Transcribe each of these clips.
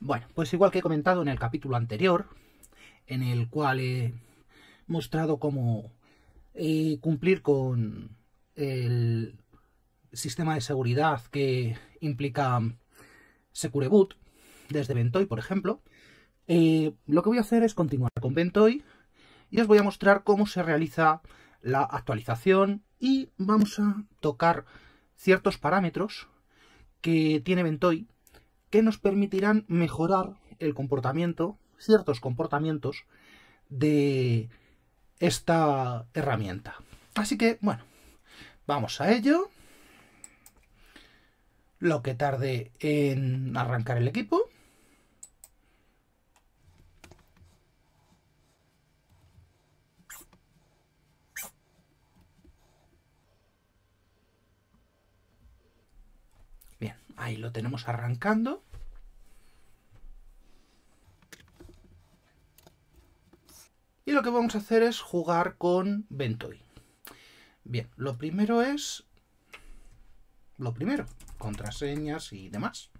Bueno, pues igual que he comentado en el capítulo anterior, en el cual he mostrado cómo eh, cumplir con el sistema de seguridad que implica Secure Boot, desde Ventoy, por ejemplo, eh, lo que voy a hacer es continuar con Ventoy y os voy a mostrar cómo se realiza la actualización y vamos a tocar ciertos parámetros que tiene Ventoy que nos permitirán mejorar el comportamiento, ciertos comportamientos de esta herramienta. Así que, bueno, vamos a ello. Lo que tarde en arrancar el equipo. Ahí lo tenemos arrancando. Y lo que vamos a hacer es jugar con Ventoy Bien, lo primero es... Lo primero, contraseñas y demás.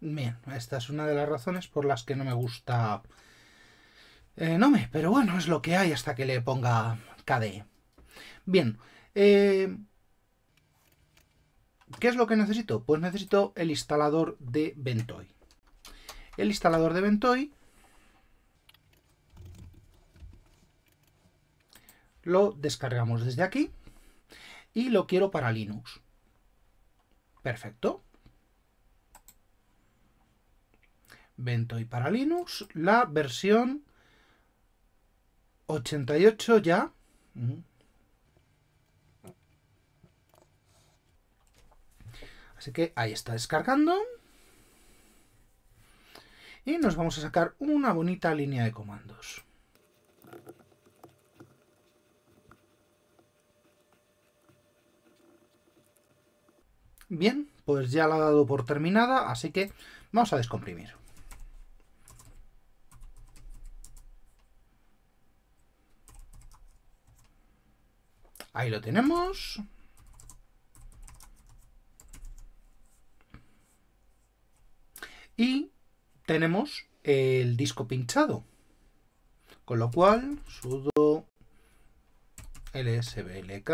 Bien, esta es una de las razones por las que no me gusta eh, no me, pero bueno, es lo que hay hasta que le ponga KDE. Bien, eh, ¿qué es lo que necesito? Pues necesito el instalador de Ventoy. El instalador de Ventoy lo descargamos desde aquí y lo quiero para Linux. Perfecto. Ventoy para Linux, la versión 88 ya Así que ahí está descargando. Y nos vamos a sacar una bonita línea de comandos. Bien, pues ya la ha dado por terminada, así que vamos a descomprimir. Ahí lo tenemos. Y tenemos el disco pinchado. Con lo cual, sudo lsblk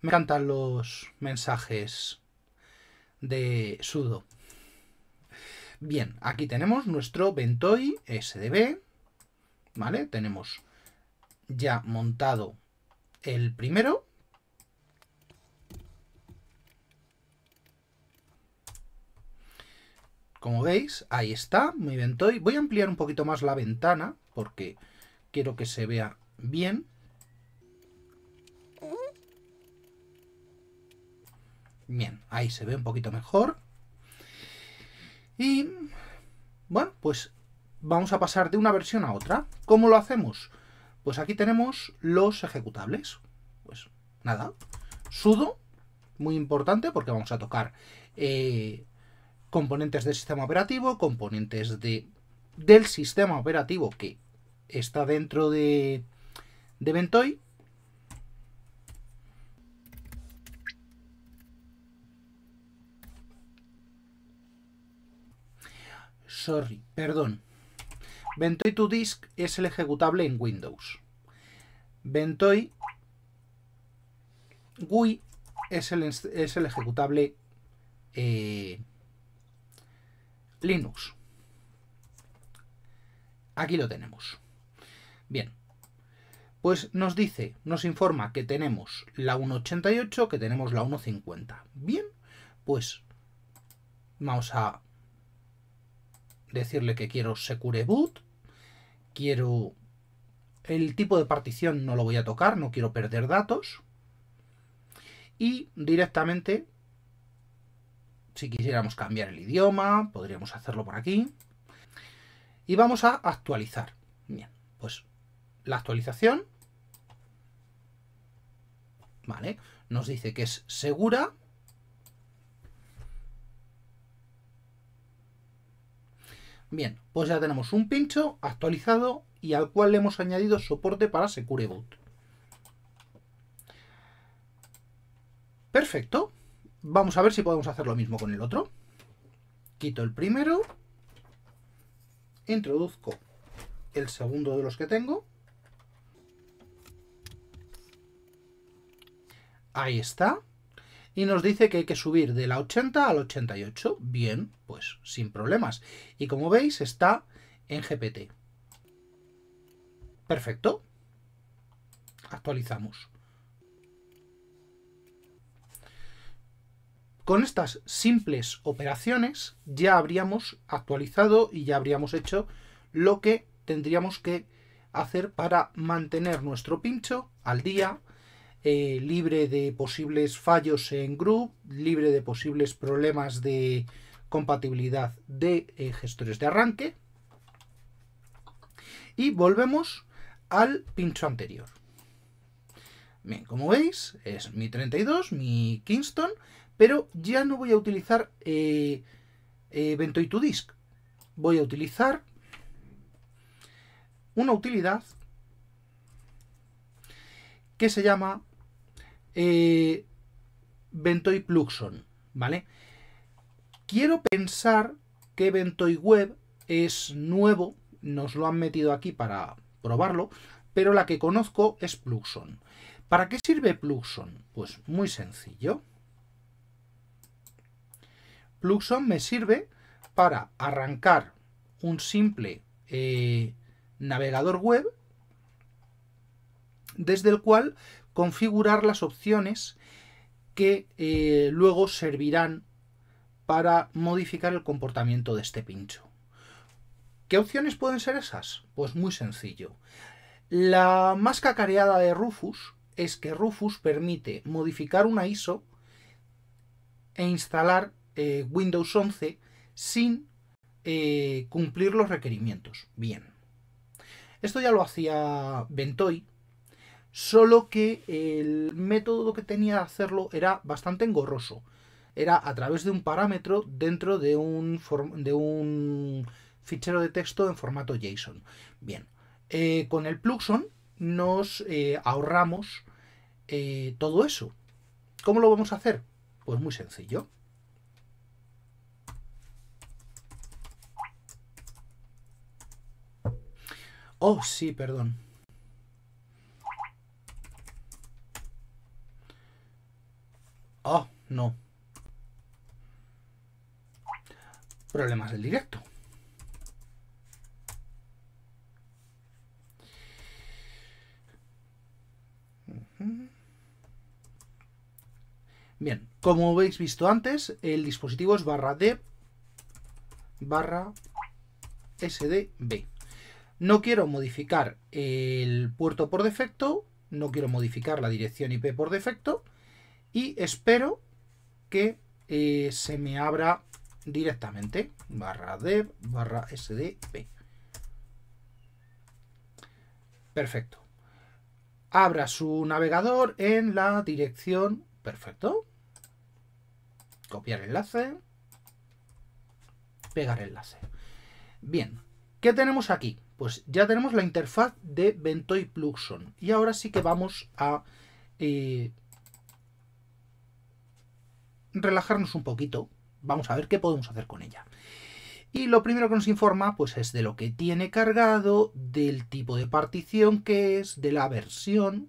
Me encantan los mensajes de sudo. Bien, aquí tenemos nuestro bentoy SDB, ¿vale? Tenemos ya montado el primero. Como veis, ahí está mi bentoy Voy a ampliar un poquito más la ventana porque quiero que se vea bien. Bien, ahí se ve un poquito mejor. Y bueno, pues vamos a pasar de una versión a otra. ¿Cómo lo hacemos? Pues aquí tenemos los ejecutables. Pues nada, sudo, muy importante porque vamos a tocar eh, componentes del sistema operativo, componentes de, del sistema operativo que está dentro de, de Ventoy perdón. Ventoy to disk es el ejecutable en Windows. Ventoy GUI es el, ejecutable eh, Linux. Aquí lo tenemos. Bien. Pues nos dice, nos informa que tenemos la 1.88, que tenemos la 1.50. Bien, pues vamos a decirle que quiero Secure Boot, quiero... El tipo de partición no lo voy a tocar, no quiero perder datos. Y directamente, si quisiéramos cambiar el idioma, podríamos hacerlo por aquí. Y vamos a actualizar. Bien, pues la actualización, ¿vale? Nos dice que es segura Bien, pues ya tenemos un pincho actualizado y al cual le hemos añadido soporte para Secure Boot. Perfecto. Vamos a ver si podemos hacer lo mismo con el otro. Quito el primero. Introduzco el segundo de los que tengo. Ahí está y nos dice que hay que subir de la 80 al 88. Bien, pues sin problemas. Y como veis, está en GPT. Perfecto. Actualizamos. Con estas simples operaciones ya habríamos actualizado y ya habríamos hecho lo que tendríamos que hacer para mantener nuestro pincho al día eh, libre de posibles fallos en GRUB, libre de posibles problemas de compatibilidad de eh, gestores de arranque. Y volvemos al pincho anterior. Bien, como veis, es mi 32, mi Kingston, pero ya no voy a utilizar eh, Ventoy eh, to Disk. Voy a utilizar una utilidad que se llama eh, Ventoy Pluxon, ¿vale? Quiero pensar que Ventoy Web es nuevo, nos lo han metido aquí para probarlo, pero la que conozco es Pluxon. ¿Para qué sirve Pluxon? Pues muy sencillo. Pluxon me sirve para arrancar un simple eh, navegador web desde el cual configurar las opciones que eh, luego servirán para modificar el comportamiento de este pincho. ¿Qué opciones pueden ser esas? Pues muy sencillo. La más cacareada de Rufus es que Rufus permite modificar una ISO e instalar eh, Windows 11 sin eh, cumplir los requerimientos. Bien. Esto ya lo hacía Ventoy solo que el método que tenía de hacerlo era bastante engorroso. Era a través de un parámetro dentro de un, fichero de texto en formato JSON. Bien, eh, con el Pluxon nos eh, ahorramos eh, todo eso. ¿Cómo lo vamos a hacer? Pues muy sencillo. Oh, sí, perdón. Oh, no. Problemas del directo. Bien, como habéis visto antes, el dispositivo es barra D barra SDB. No quiero modificar el puerto por defecto, no quiero modificar la dirección IP por defecto, y espero que eh, se me abra directamente barra dev barra sdp perfecto abra su navegador en la dirección perfecto copiar enlace pegar enlace bien ¿qué tenemos aquí? pues ya tenemos la interfaz de Ventoy Pluxon y ahora sí que vamos a eh, relajarnos un poquito, vamos a ver qué podemos hacer con ella. Y lo primero que nos informa pues es de lo que tiene cargado, del tipo de partición que es, de la versión.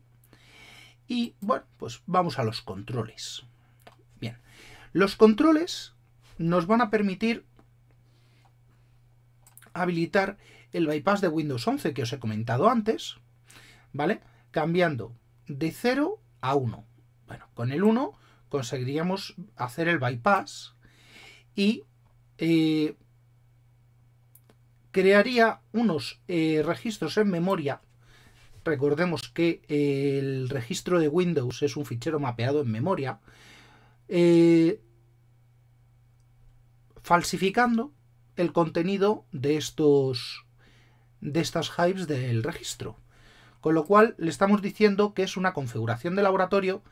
Y bueno, pues vamos a los controles. Bien, los controles nos van a permitir habilitar el bypass de Windows 11 que os he comentado antes, ¿vale? Cambiando de 0 a 1. Bueno, con el 1 conseguiríamos hacer el bypass y eh, crearía unos eh, registros en memoria. Recordemos que eh, el registro de Windows es un fichero mapeado en memoria. falsificando el contenido de estos de estas hives del registro. Con lo cual le estamos diciendo que es una configuración de laboratorio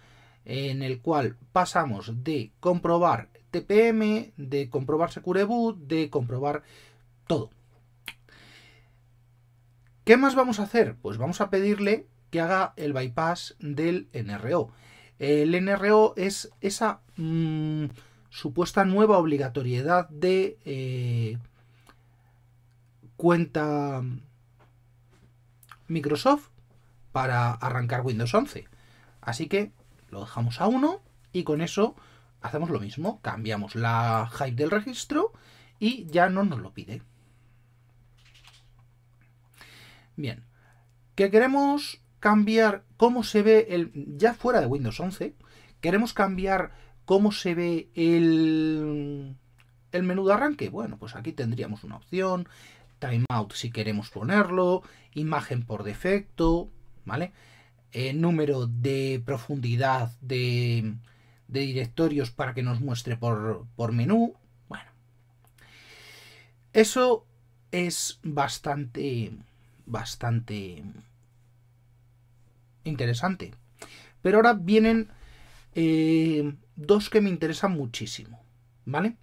en el cual pasamos de comprobar TPM, de comprobar Secure Boot, de comprobar todo. ¿Qué más vamos a hacer? Pues vamos a pedirle que haga el bypass del NRO. El NRO es esa mm, supuesta nueva obligatoriedad de eh, cuenta Microsoft para arrancar Windows 11. Así que lo dejamos a 1 y con eso hacemos lo mismo, cambiamos la hype del registro y ya no nos lo pide. Bien, que queremos cambiar cómo se ve el ya fuera de Windows 11, queremos cambiar cómo se ve el el menú de arranque. Bueno, pues aquí tendríamos una opción, timeout si queremos ponerlo, imagen por defecto, ¿vale? Eh, número de profundidad de, directorios para que nos muestre por, menú. Bueno, eso es bastante, bastante interesante. Pero ahora vienen eh, dos que me interesan muchísimo, ¿vale?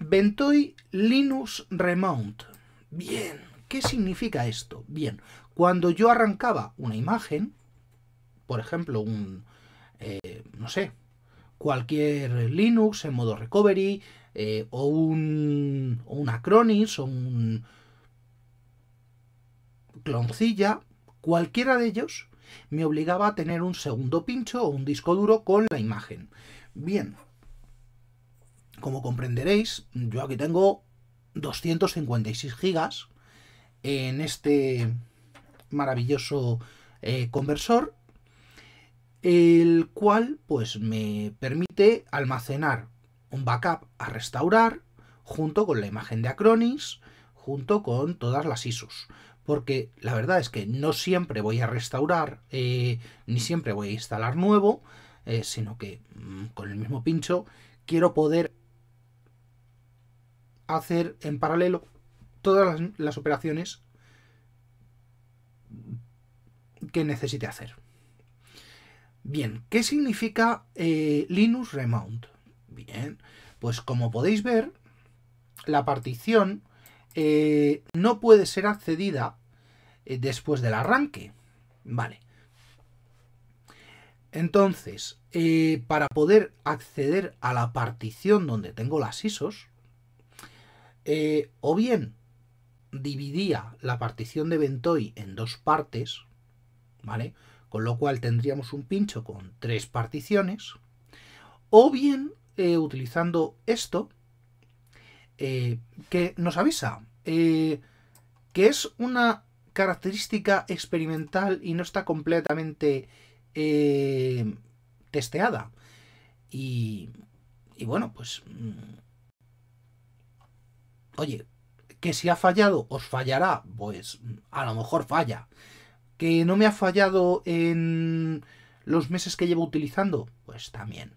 Ventoy Linux Remount. Bien, ¿qué significa esto? Bien, cuando yo arrancaba una imagen, por ejemplo, un, eh, no sé, cualquier Linux en modo recovery, eh, o un, una Acronis, o un cloncilla, cualquiera de ellos me obligaba a tener un segundo pincho o un disco duro con la imagen. Bien, como comprenderéis, yo aquí tengo 256 gigas en este maravilloso eh, conversor, el cual pues me permite almacenar un backup a restaurar junto con la imagen de Acronis, junto con todas las ISOs. Porque la verdad es que no siempre voy a restaurar, eh, ni siempre voy a instalar nuevo, eh, sino que mm, con el mismo pincho quiero poder hacer en paralelo todas las operaciones que necesite hacer. Bien, ¿qué significa eh, Linux Remount? Bien, pues como podéis ver, la partición eh, no puede ser accedida eh, después del arranque. Vale. Entonces, para poder acceder a la partición donde tengo las ISOs, o bien dividía la partición de Ventoy en dos partes, ¿vale? Con lo cual tendríamos un pincho con tres particiones, o bien eh, utilizando esto, eh, que nos avisa eh, que es una característica experimental y no está completamente testeada. Y, y bueno, pues... Mm, oye, que si ha fallado, os fallará. Pues mm, a lo mejor falla. Que no me ha fallado en los meses que llevo utilizando, pues también.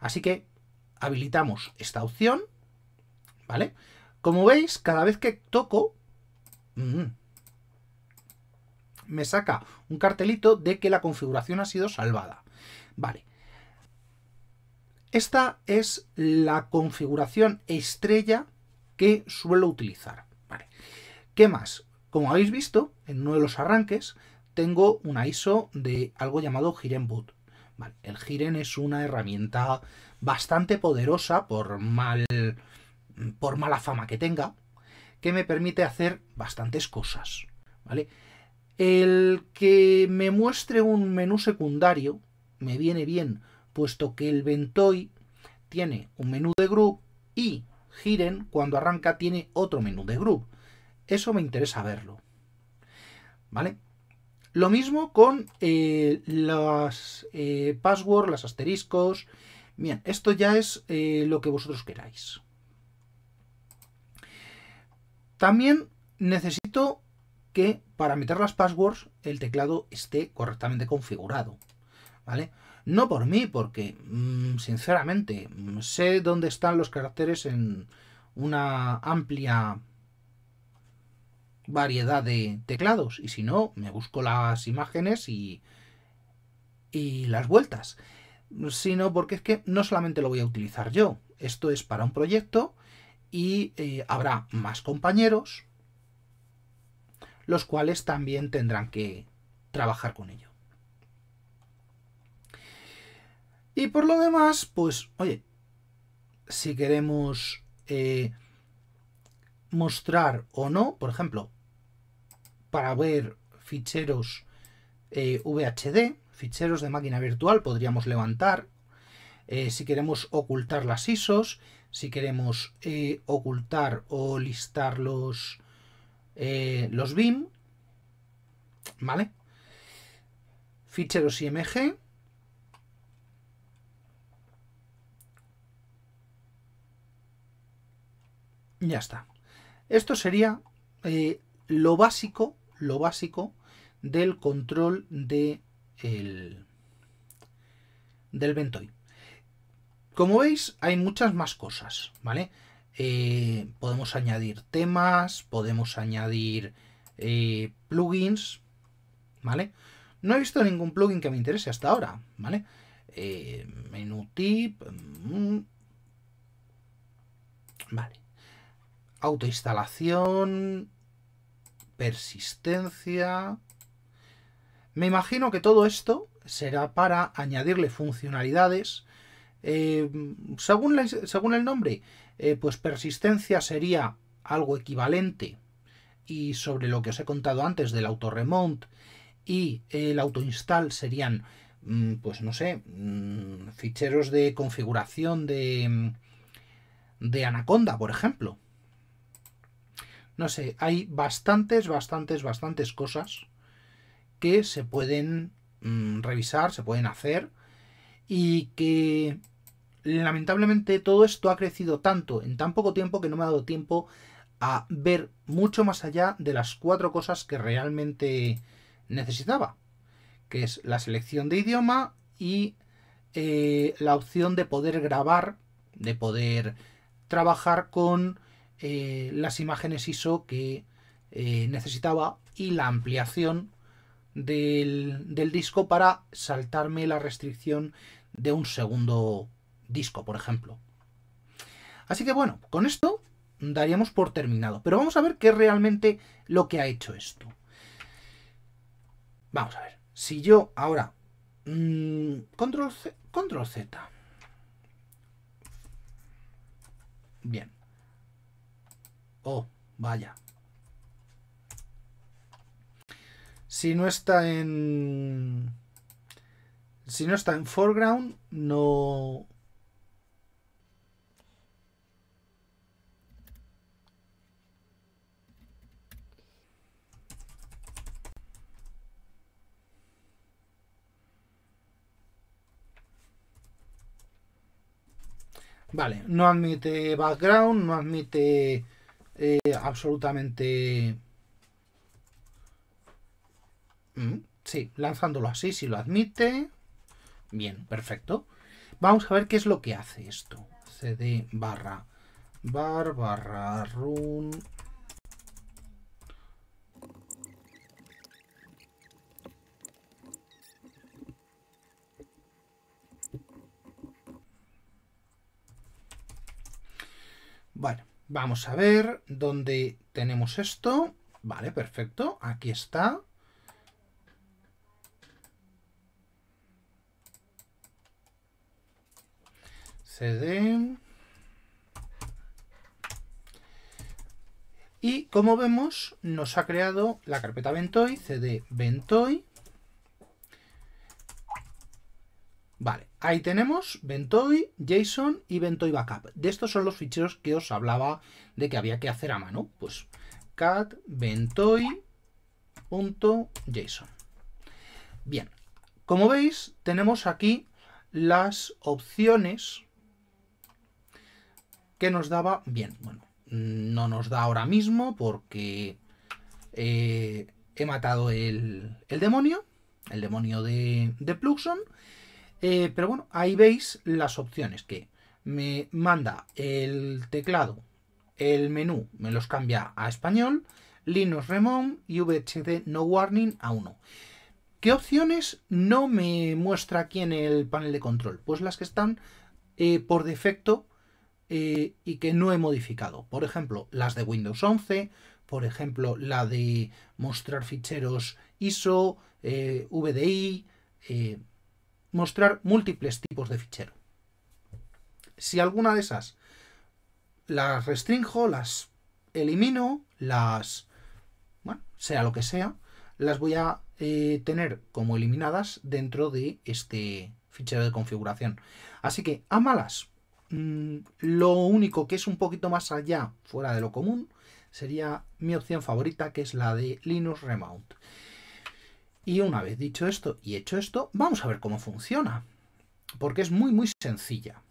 Así que habilitamos esta opción, ¿vale? Como veis, cada vez que toco, mm, me saca un cartelito de que la configuración ha sido salvada. Vale. Esta es la configuración estrella que suelo utilizar. ¿Qué más? Como habéis visto, en uno de los arranques tengo una ISO de algo llamado Jiren Boot. El Giren es una herramienta bastante poderosa por, mal, por mala fama que tenga, que me permite hacer bastantes cosas. ¿vale? El que me muestre un menú secundario me viene bien, puesto que el Ventoy tiene un menú de group y giren cuando arranca tiene otro menú de group. Eso me interesa verlo. ¿Vale? Lo mismo con eh, las eh, passwords, las asteriscos. Bien, esto ya es eh, lo que vosotros queráis. También necesito que para meter las passwords el teclado esté correctamente configurado. ¿Vale? No por mí, porque mm, sinceramente mm, sé dónde están los caracteres en una amplia variedad de teclados y si no, me busco las imágenes y, las vueltas. Sino porque es que no solamente lo voy a utilizar yo, esto es para un proyecto y eh, habrá más compañeros los cuales también tendrán que trabajar con ello. Y por lo demás, pues, oye, si queremos eh, mostrar o no, por ejemplo, para ver ficheros eh, VHD, ficheros de máquina virtual, podríamos levantar. Eh, si queremos ocultar las ISOs, si queremos ocultar o listar los, los BIM, ¿vale? Ficheros IMG, Ya está. Esto sería eh, lo básico, lo básico del control de el, del Ventoy. Como veis, hay muchas más cosas, ¿vale? Eh, podemos añadir temas, podemos añadir eh, plugins, ¿vale? No he visto ningún plugin que me interese hasta ahora, ¿vale? Eh, tip... Mm, vale. Autoinstalación, persistencia... Me imagino que todo esto será para añadirle funcionalidades. Eh, según, según, el nombre, eh, pues persistencia sería algo equivalente y sobre lo que os he contado antes del autorremont y el autoinstall serían, mm, pues no sé, mm, ficheros de configuración de, mm, de Anaconda, por ejemplo. No sé, hay bastantes, bastantes, bastantes cosas que se pueden mm, revisar, se pueden hacer y que lamentablemente todo esto ha crecido tanto en tan poco tiempo que no me ha dado tiempo a ver mucho más allá de las cuatro cosas que realmente necesitaba, que es la selección de idioma y eh, la opción de poder grabar, de poder trabajar con eh, las imágenes ISO que eh, necesitaba y la ampliación del, disco para saltarme la restricción de un segundo disco, por ejemplo. Así que bueno, con esto daríamos por terminado. Pero vamos a ver qué es realmente lo que ha hecho esto. Vamos a ver. Si yo ahora... Mm, control, control Z. Bien. Oh, vaya. Si no está en... Si no está en foreground, no... Vale, no admite background, no admite eh, absolutamente... Mm, sí, lanzándolo así, si lo admite. Bien, perfecto. Vamos a ver qué es lo que hace esto. CD barra bar barra run vale Vamos a ver dónde tenemos esto. Vale, perfecto. Aquí está. CD. Y como vemos, nos ha creado la carpeta Ventoy, CD Ventoy. Vale, ahí tenemos Ventoy, JSON y Ventoy Backup. De estos son los ficheros que os hablaba de que había que hacer a mano. Pues cat jason Bien, como veis, tenemos aquí las opciones que nos daba. Bien, bueno, no nos da ahora mismo porque eh, he matado el, demonio, el demonio de, de Pluxon. Eh, pero bueno, ahí veis las opciones que me manda el teclado, el menú me los cambia a español, Linux Remon y VHD No Warning a 1. ¿Qué opciones no me muestra aquí en el panel de control? Pues las que están eh, por defecto eh, y que no he modificado. Por ejemplo, las de Windows 11, por ejemplo, la de mostrar ficheros ISO, eh, VDI, mostrar múltiples tipos de fichero. Si alguna de esas las restringo, las elimino, las... bueno, sea lo que sea, las voy a eh, tener como eliminadas dentro de este fichero de configuración. Así que, a mm, lo único que es un poquito más allá, fuera de lo común, sería mi opción favorita, que es la de Linux Remount. Y una vez dicho esto y hecho esto, vamos a ver cómo funciona. Porque es muy, muy sencilla.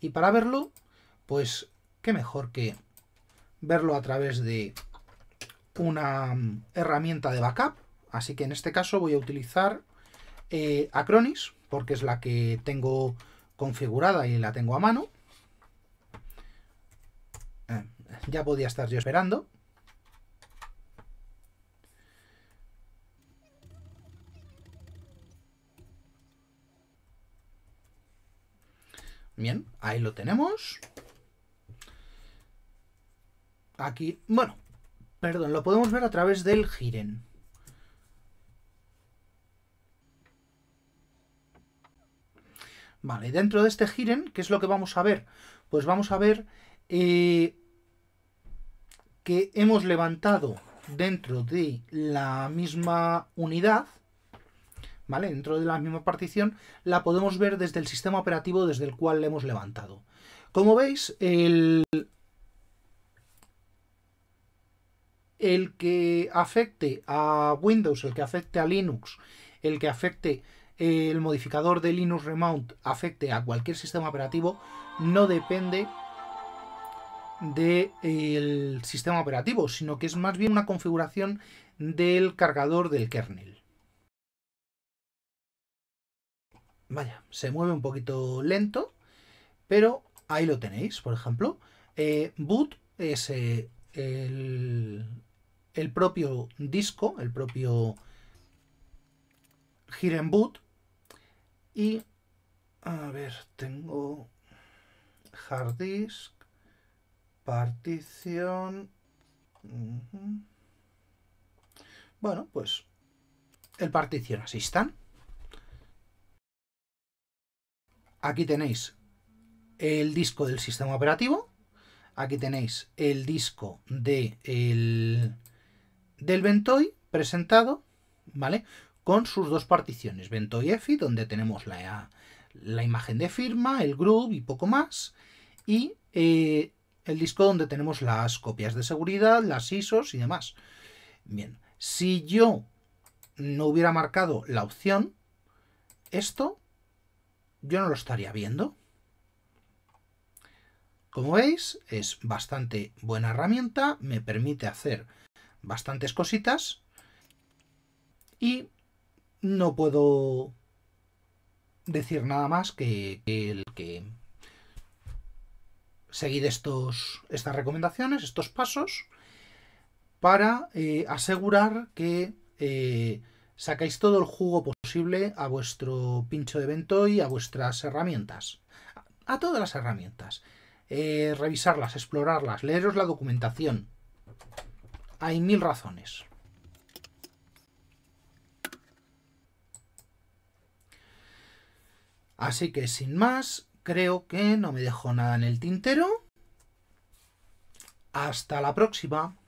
Y para verlo, pues qué mejor que verlo a través de una mm, herramienta de backup. Así que en este caso voy a utilizar eh, Acronis, porque es la que tengo configurada y la tengo a mano. Eh, ya podía estar yo esperando. Bien, ahí lo tenemos. Aquí, bueno, perdón, lo podemos ver a través del giren. Vale, dentro de este giren, ¿qué es lo que vamos a ver? Pues vamos a ver eh, que hemos levantado dentro de la misma unidad Dentro de la misma partición la podemos ver desde el sistema operativo desde el cual la hemos levantado. Como veis, el, el que afecte a Windows, el que afecte a Linux, el que afecte eh, el modificador de Linux Remount afecte a cualquier sistema operativo, no depende del sistema operativo, sino que es más bien una configuración del cargador del kernel. Vaya, se mueve un poquito lento, pero ahí lo tenéis, por ejemplo. Eh, boot es eh, el, propio disco, el propio Giren Boot. Y, a ver, tengo hard disk, partición... Bueno, pues el partición así están Aquí tenéis el disco del sistema operativo. Aquí tenéis el disco de del Ventoy presentado, ¿vale? Con sus dos particiones, Ventoy EFI, donde tenemos la, imagen de firma, el groove y poco más. Y eh, el disco donde tenemos las copias de seguridad, las ISOs y demás. Bien, si yo no hubiera marcado la opción, esto yo no lo estaría viendo. Como veis, es bastante buena herramienta, me permite hacer bastantes cositas y no puedo decir nada más que, el que seguid estos, estas recomendaciones, estos pasos, para eh, asegurar que eh, sacáis todo el jugo posible a vuestro pincho de evento y a vuestras herramientas. A todas las herramientas. Eh, revisarlas, explorarlas, leeros la documentación. Hay mil razones. Así que sin más, creo que no me dejo nada en el tintero. Hasta la próxima.